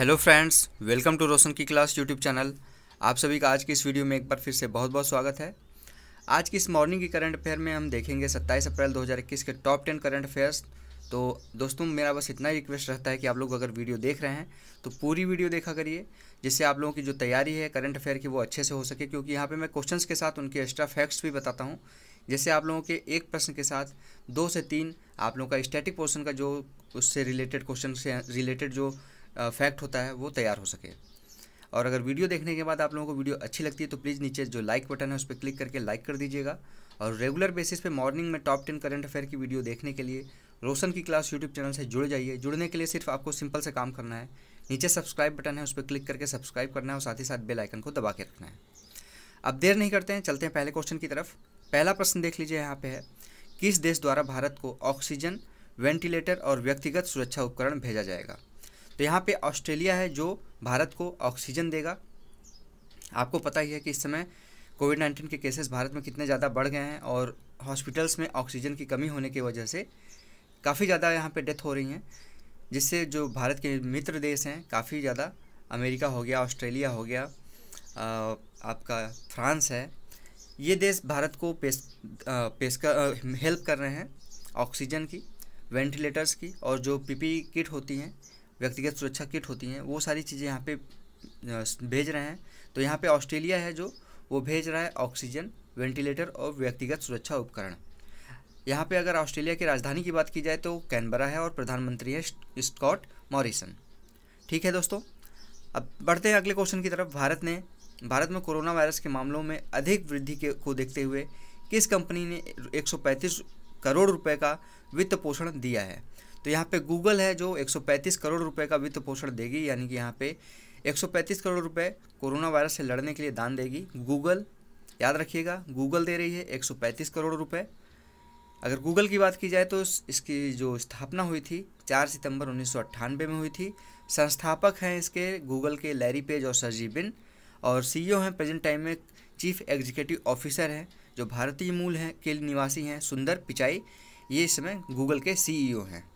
hello friends welcome to Roshan की class YouTube channel आप सभी का आज की इस वीडियो में एक बार फिर से बहुत बहुत स्वागत है आज की इस मॉर्निंग की करंट अफेयर में हम देखेंगे 27 अप्रैल 2021 के टॉप 10 करंट अफेयर्स तो दोस्तों मेरा बस इतना ही रिक्वेस्ट रहता है कि आप लोग अगर वीडियो देख रहे हैं तो पूरी वीडियो देखा करिए जिससे आप लोगों की जो तैयारी है करंट अफेयर की वो अच्छे से हो सके क्योंकि यहाँ पर मैं क्वेश्चन के साथ उनके एक्स्ट्रा फैक्ट्स भी बताता हूँ जैसे आप लोगों के एक प्रश्न के साथ दो से तीन आप लोगों का स्टैटिक पोर्सन का जो उससे रिलेटेड क्वेश्चन से रिलेटेड जो फैक्ट होता है वो तैयार हो सके और अगर वीडियो देखने के बाद आप लोगों को वीडियो अच्छी लगती है तो प्लीज़ नीचे जो लाइक बटन है उस पर क्लिक करके लाइक कर दीजिएगा और रेगुलर बेसिस पे मॉर्निंग में टॉप टेन करंट अफेयर की वीडियो देखने के लिए रोशन की क्लास यूट्यूब चैनल से जुड़ जाइए जुड़ने के लिए सिर्फ आपको सिंपल से काम करना है नीचे सब्सक्राइब बटन है उस पर क्लिक करके सब्सक्राइब करना है और साथ ही साथ बेल आइकन को दबा के रखना है अब देर नहीं करते हैं चलते हैं पहले क्वेश्चन की तरफ पहला प्रश्न देख लीजिए यहाँ पे है किस देश द्वारा भारत को ऑक्सीजन वेंटिलेटर और व्यक्तिगत सुरक्षा उपकरण भेजा जाएगा तो यहाँ पे ऑस्ट्रेलिया है जो भारत को ऑक्सीजन देगा आपको पता ही है कि इस समय कोविड नाइन्टीन के केसेस भारत में कितने ज़्यादा बढ़ गए हैं और हॉस्पिटल्स में ऑक्सीजन की कमी होने की वजह से काफ़ी ज़्यादा यहाँ पे डेथ हो रही हैं जिससे जो भारत के मित्र देश हैं काफ़ी ज़्यादा अमेरिका हो गया ऑस्ट्रेलिया हो गया आपका फ्रांस है ये देश भारत को पेश पेश कर हेल्प कर रहे हैं ऑक्सीजन की वेंटिलेटर्स की और जो पीपी किट होती हैं व्यक्तिगत सुरक्षा किट होती हैं वो सारी चीज़ें यहाँ पे भेज रहे हैं तो यहाँ पे ऑस्ट्रेलिया है जो वो भेज रहा है ऑक्सीजन वेंटिलेटर और व्यक्तिगत सुरक्षा उपकरण यहाँ पे अगर ऑस्ट्रेलिया की राजधानी की बात की जाए तो कैनबरा है और प्रधानमंत्री है स्कॉट मॉरिसन ठीक है दोस्तों अब बढ़ते हैं अगले क्वेश्चन की तरफ भारत ने भारत में कोरोना वायरस के मामलों में अधिक वृद्धि के को देखते हुए किस कंपनी ने एक करोड़ रुपये का वित्त पोषण दिया है तो यहाँ पे गूगल है जो 135 करोड़ रुपए का वित्त पोषण देगी यानी कि यहाँ पे 135 करोड़ रुपए कोरोना वायरस से लड़ने के लिए दान देगी गूगल याद रखिएगा गूगल दे रही है 135 करोड़ रुपए अगर गूगल की बात की जाए तो इसकी जो स्थापना हुई थी 4 सितंबर उन्नीस में हुई थी संस्थापक हैं इसके गूगल के लैरी पेज और सरजी बिन और सी e हैं प्रेजेंट टाइम में चीफ एग्जीक्यूटिव ऑफिसर हैं जो भारतीय मूल हैं के निवासी हैं सुंदर पिचाई ये इस समय गूगल के सीईओ e हैं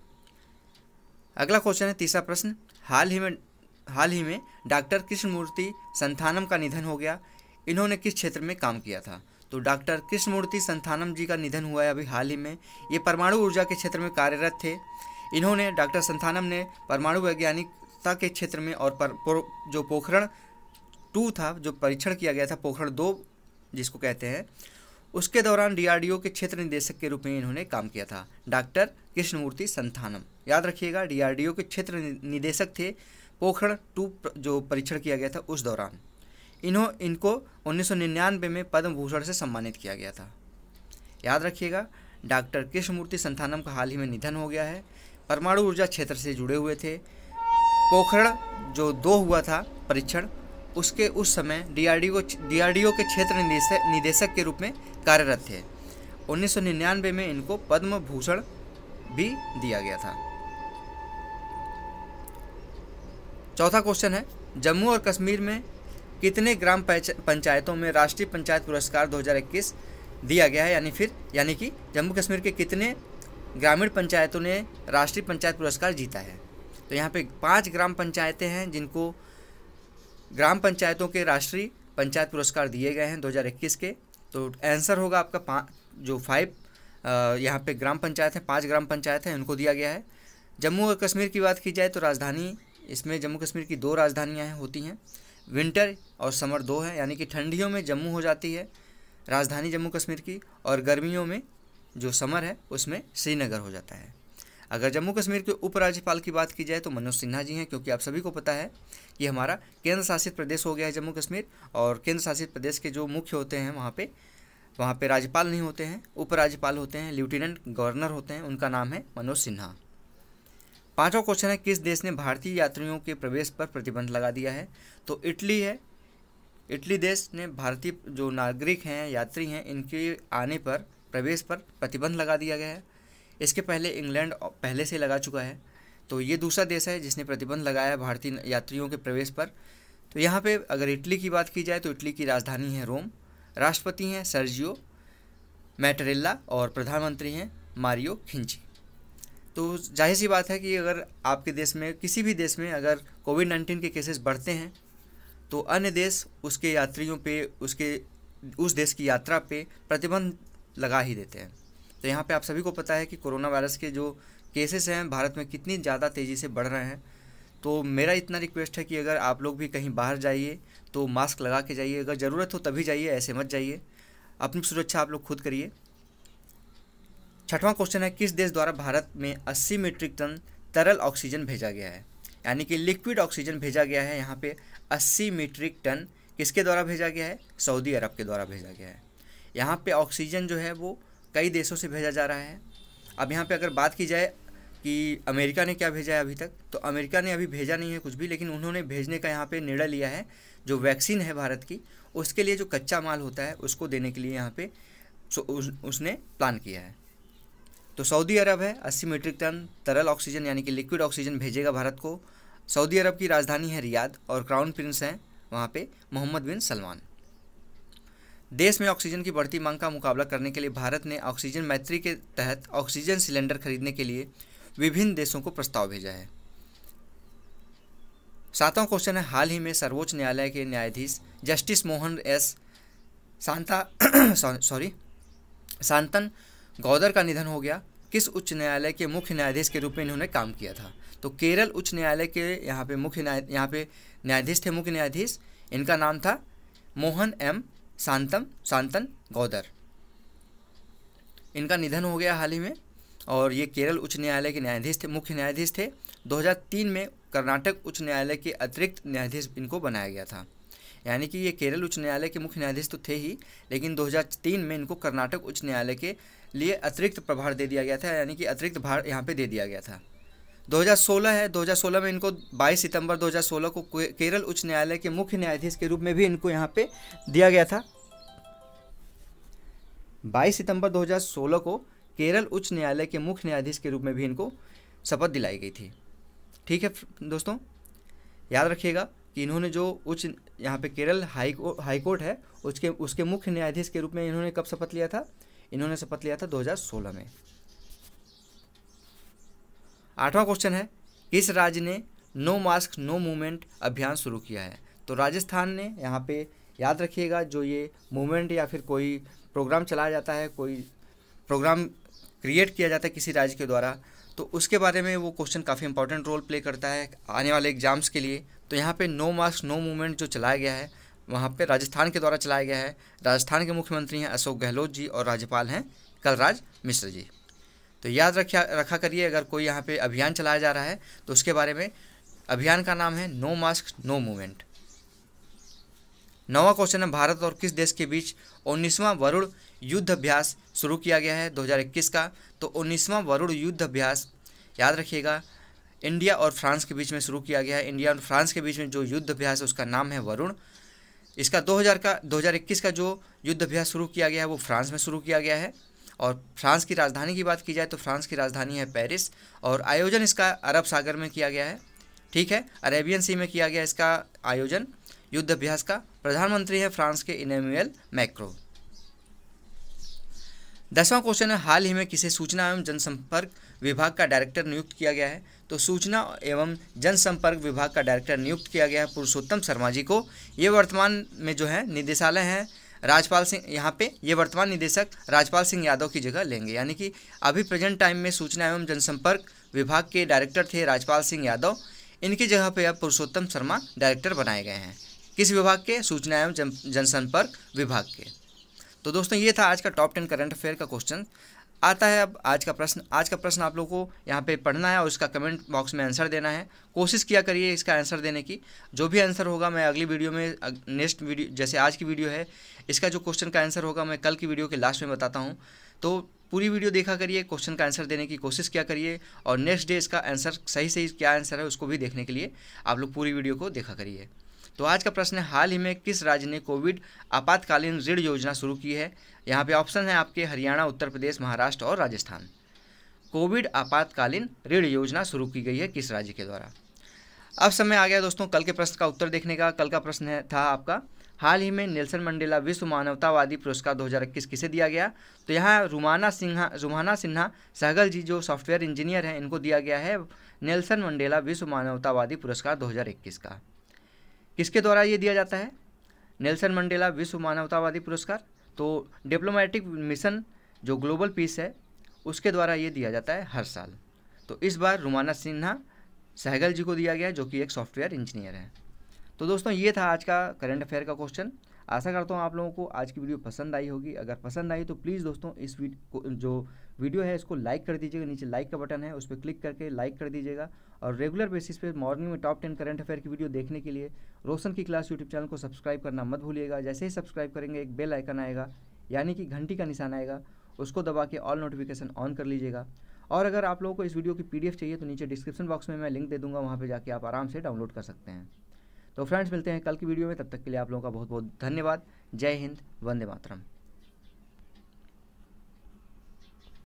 अगला क्वेश्चन है तीसरा प्रश्न हाल ही में हाल ही में डॉक्टर कृष्णमूर्ति संथानम का निधन हो गया इन्होंने किस क्षेत्र में काम किया था तो डॉक्टर कृष्णमूर्ति संथानम जी का निधन हुआ है अभी हाल ही में ये परमाणु ऊर्जा के क्षेत्र में कार्यरत थे इन्होंने डॉक्टर संथानम ने परमाणु वैज्ञानिकता के क्षेत्र में और पर, पर, जो पोखरण टू था जो परीक्षण किया गया था पोखरण दो जिसको कहते हैं उसके दौरान डीआरडीओ के क्षेत्र निदेशक के रूप में इन्होंने काम किया था डॉक्टर कृष्णमूर्ति संथानम याद रखिएगा डीआरडीओ के क्षेत्र निदेशक थे पोखरण टू जो परीक्षण किया गया था उस दौरान इन्हों इनको उन्नीस में पद्म भूषण से सम्मानित किया गया था याद रखिएगा डॉक्टर कृष्णमूर्ति संथानम का हाल ही में निधन हो गया है परमाणु ऊर्जा क्षेत्र से जुड़े हुए थे पोखरण जो दो हुआ था परीक्षण उसके उस समय डीआरडीओ डीआरडीओ के क्षेत्र निदेशक निदेशक के रूप में कार्यरत थे 1999 में इनको पद्म भूषण भी दिया गया था चौथा क्वेश्चन है जम्मू और कश्मीर में कितने ग्राम पंचायतों में राष्ट्रीय पंचायत पुरस्कार 2021 दिया गया है यानी फिर यानी कि जम्मू कश्मीर के कितने ग्रामीण पंचायतों ने राष्ट्रीय पंचायत पुरस्कार जीता है तो यहाँ पे पांच ग्राम पंचायतें हैं जिनको ग्राम पंचायतों के राष्ट्रीय पंचायत पुरस्कार दिए गए हैं 2021 के तो आंसर होगा आपका जो फाइव यहाँ पर ग्राम पंचायत हैं पाँच ग्राम पंचायत हैं उनको दिया गया है जम्मू और कश्मीर की बात की जाए तो राजधानी इसमें जम्मू कश्मीर की दो राजधानियाँ हैं होती हैं विंटर और समर दो है यानी कि ठंडियों में जम्मू हो जाती है राजधानी जम्मू कश्मीर की और गर्मियों में जो समर है उसमें श्रीनगर हो जाता है अगर जम्मू कश्मीर के उपराज्यपाल की बात की जाए तो मनोज सिन्हा जी हैं क्योंकि आप सभी को पता है कि हमारा केंद्र शासित प्रदेश हो गया है जम्मू कश्मीर और केंद्र शासित प्रदेश के जो मुख्य होते हैं वहाँ पे वहाँ पे राज्यपाल नहीं होते हैं उपराज्यपाल होते हैं लेफ्टिनेंट गवर्नर होते हैं उनका नाम है मनोज सिन्हा पांचवा क्वेश्चन है किस देश ने भारतीय यात्रियों के प्रवेश पर प्रतिबंध लगा दिया है तो इटली है इटली देश ने भारतीय जो नागरिक हैं यात्री हैं इनके आने पर प्रवेश पर प्रतिबंध लगा दिया गया है इसके पहले इंग्लैंड पहले से लगा चुका है तो ये दूसरा देश है जिसने प्रतिबंध लगाया है भारतीय यात्रियों के प्रवेश पर तो यहाँ पे अगर इटली की बात की जाए तो इटली की राजधानी है रोम राष्ट्रपति हैं सर्जियो मैटरेला और प्रधानमंत्री हैं मारियो खिंची तो जाहिर सी बात है कि अगर आपके देश में किसी भी देश में अगर कोविड नाइन्टीन के केसेस बढ़ते हैं तो अन्य देश उसके यात्रियों पे उसके उस देश की यात्रा पे प्रतिबंध लगा ही देते हैं तो यहाँ पे आप सभी को पता है कि कोरोना वायरस के जो केसेस हैं भारत में कितनी ज़्यादा तेज़ी से बढ़ रहे हैं तो मेरा इतना रिक्वेस्ट है कि अगर आप लोग भी कहीं बाहर जाइए तो मास्क लगा के जाइए अगर ज़रूरत हो तभी जाइए ऐसे मत जाइए अपनी सुरक्षा आप लोग खुद करिए छठवां क्वेश्चन है किस देश द्वारा भारत में 80 मीट्रिक टन तरल ऑक्सीजन भेजा गया है यानी कि लिक्विड ऑक्सीजन भेजा गया है यहाँ पे 80 मीट्रिक टन किसके द्वारा भेजा गया है सऊदी अरब के द्वारा भेजा गया है यहाँ पे ऑक्सीजन जो है वो कई देशों से भेजा जा रहा है अब यहाँ पे अगर बात की जाए कि अमेरिका ने क्या भेजा है अभी तक तो अमेरिका ने अभी भेजा नहीं है कुछ भी लेकिन उन्होंने भेजने का यहाँ पर निर्णय लिया है जो वैक्सीन है भारत की उसके लिए जो कच्चा माल होता है उसको देने के लिए यहाँ पर उसने प्लान किया है तो सऊदी अरब है अस्सी मीट्रिक टन तरल ऑक्सीजन यानी कि लिक्विड ऑक्सीजन भेजेगा भारत को सऊदी अरब की राजधानी है रियाद और क्राउन प्रिंस हैं वहाँ पे मोहम्मद बिन सलमान देश में ऑक्सीजन की बढ़ती मांग का मुकाबला करने के लिए भारत ने ऑक्सीजन मैत्री के तहत ऑक्सीजन सिलेंडर खरीदने के लिए विभिन्न देशों को प्रस्ताव भेजा है सातवां क्वेश्चन है हाल ही में सर्वोच्च न्यायालय के न्यायाधीश justice Mohan S Shanta sorry Shantanagoudar का निधन हो गया किस उच्च न्यायालय के मुख्य न्यायाधीश के रूप में इन्होंने काम किया था तो केरल उच्च न्यायालय के यहाँ पे मुख्य न्याय यहाँ पे न्यायाधीश थे मुख्य न्यायाधीश इनका नाम था मोहन एम शांतम शांतन गौदर इनका निधन हो गया हाल ही में और ये केरल उच्च न्यायालय के न्यायाधीश थे मुख्य न्यायाधीश थे 2003 में कर्नाटक उच्च न्यायालय के अतिरिक्त न्यायाधीश इनको बनाया गया था यानी कि ये केरल उच्च न्यायालय के मुख्य न्यायाधीश तो थे ही लेकिन 2003 में इनको कर्नाटक उच्च न्यायालय के लिए अतिरिक्त प्रभार दे दिया गया था यानी कि अतिरिक्त भार यहाँ पे दे दिया गया था 2016 है 2016 में इनको 22 सितंबर 2016 को केरल उच्च न्यायालय के मुख्य न्यायाधीश के रूप में भी इनको यहाँ पे दिया गया था 22 सितंबर 2016 को केरल उच्च न्यायालय के मुख्य न्यायाधीश के रूप में भी इनको शपथ दिलाई गई थी ठीक है दोस्तों याद रखिएगा कि इन्होंने जो उच्च यहाँ पे केरल हाई हाईकोर्ट है उसके उसके मुख्य न्यायाधीश के रूप में इन्होंने कब शपथ लिया था इन्होंने शपथ लिया था 2016 में आठवां क्वेश्चन है किस राज्य ने नो मास्क नो मूवमेंट अभियान शुरू किया है तो राजस्थान ने यहाँ पे याद रखिएगा जो ये मूवमेंट या फिर कोई प्रोग्राम चलाया जाता है कोई प्रोग्राम क्रिएट किया जाता है किसी राज्य के द्वारा तो उसके बारे में वो क्वेश्चन काफ़ी इंपॉर्टेंट रोल प्ले करता है आने वाले एग्जाम्स के लिए तो यहाँ पे नो मास्क नो मूवमेंट जो चलाया गया है वहाँ पे राजस्थान के द्वारा चलाया गया है राजस्थान के मुख्यमंत्री हैं अशोक गहलोत जी और राज्यपाल हैं कलराज मिश्र जी तो याद रखा रखा करिए अगर कोई यहाँ पे अभियान चलाया जा रहा है तो उसके बारे में अभियान का नाम है नो मास्क नो मूवमेंट नवा क्वेश्चन है भारत और किस देश के बीच उन्नीसवां वरुण युद्ध अभ्यास शुरू किया गया है 2021 का तो उन्नीसवां वरुण युद्ध अभ्यास याद रखिएगा इंडिया और फ्रांस के बीच में शुरू किया गया है इंडिया और फ्रांस के बीच में जो युद्ध अभ्यास है उसका नाम है वरुण इसका 2000 का 2021 का जो युद्ध अभ्यास शुरू किया गया है वो फ्रांस में शुरू किया गया है और फ्रांस की राजधानी की बात की जाए तो फ्रांस की राजधानी है पेरिस और आयोजन इसका अरब सागर में किया गया है ठीक है अरेबियन सी में किया गया इसका आयोजन युद्ध अभ्यास का प्रधानमंत्री है फ्रांस के इनेम्यूएल मैक्रो दसवां क्वेश्चन है हाल ही में किसे सूचना एवं जनसंपर्क विभाग का डायरेक्टर नियुक्त किया गया है तो सूचना एवं जनसंपर्क विभाग का डायरेक्टर नियुक्त किया गया है पुरुषोत्तम शर्मा जी को ये वर्तमान में जो है निदेशालय हैं राजपाल सिंह यहाँ पे ये वर्तमान निदेशक राजपाल सिंह यादव की जगह लेंगे यानी कि अभी प्रेजेंट टाइम में सूचना एवं जनसंपर्क विभाग के डायरेक्टर थे राजपाल सिंह यादव इनकी जगह पे अब पुरुषोत्तम शर्मा डायरेक्टर बनाए गए हैं किस विभाग के सूचना एवं जनसंपर्क विभाग के तो दोस्तों ये था आज का टॉप टेन करंट अफेयर का क्वेश्चन आता है अब आज का प्रश्न आज का प्रश्न आप लोगों को यहाँ पे पढ़ना है और इसका कमेंट बॉक्स में आंसर देना है कोशिश किया करिए इसका आंसर देने की जो भी आंसर होगा मैं अगली वीडियो में नेक्स्ट वीडियो जैसे आज की वीडियो है इसका जो क्वेश्चन का आंसर होगा मैं कल की वीडियो के लास्ट में बताता हूँ तो पूरी वीडियो देखा करिए क्वेश्चन का आंसर देने की कोशिश किया करिए और नेक्स्ट डे इसका आंसर सही सही क्या आंसर है उसको भी देखने के लिए आप लोग पूरी वीडियो को देखा करिए तो आज का प्रश्न है हाल ही में किस राज्य ने कोविड आपातकालीन ऋण योजना शुरू की है यहाँ पे ऑप्शन है आपके हरियाणा उत्तर प्रदेश महाराष्ट्र और राजस्थान कोविड आपातकालीन ऋण योजना शुरू की गई है किस राज्य के द्वारा अब समय आ गया दोस्तों कल के प्रश्न का उत्तर देखने का कल का प्रश्न था आपका हाल ही में नेल्सन मंडेला विश्व मानवतावादी पुरस्कार 2021 किसे दिया गया तो यहाँ रुमाना सिन्हा रुमाना सिन्हा सहगल जी जो सॉफ्टवेयर इंजीनियर हैं इनको दिया गया है नेल्सन मंडेला विश्व मानवतावादी पुरस्कार 2021 का किसके द्वारा ये दिया जाता है नेल्सन मंडेला विश्व मानवतावादी पुरस्कार तो डिप्लोमेटिक मिशन जो ग्लोबल पीस है उसके द्वारा ये दिया जाता है हर साल तो इस बार रुमाना सिन्हा सहगल जी को दिया गया जो कि एक सॉफ्टवेयर इंजीनियर है तो दोस्तों ये था आज का करंट अफेयर का क्वेश्चन आशा करता हूँ आप लोगों को आज की वीडियो पसंद आई होगी अगर पसंद आई तो प्लीज़ दोस्तों इस वीडियो जो वीडियो है इसको लाइक कर दीजिएगा नीचे लाइक का बटन है उस पर क्लिक करके लाइक कर दीजिएगा और रेगुलर बेसिस पे मॉर्निंग में टॉप टेन करंट अफेयर की वीडियो देखने के लिए रोशन की क्लास यूट्यूब चैनल को सब्सक्राइब करना मत भूलिएगा जैसे ही सब्सक्राइब करेंगे एक बेल आइकन आएगा यानी कि घंटी का निशान आएगा उसको दबा के ऑल नोटिफिकेशन ऑन कर लीजिएगा और अगर आप लोगों को इस वीडियो की पीडीएफ चाहिए तो नीचे डिस्क्रिप्शन बॉक्स में मैं लिंक दे दूंगा वहाँ पर जाके आप आराम से डाउनलोड कर सकते हैं तो फ्रेंड्स मिलते हैं कल की वीडियो में तब तक के लिए आप लोगों का बहुत बहुत धन्यवाद जय हिंद वंदे मातरम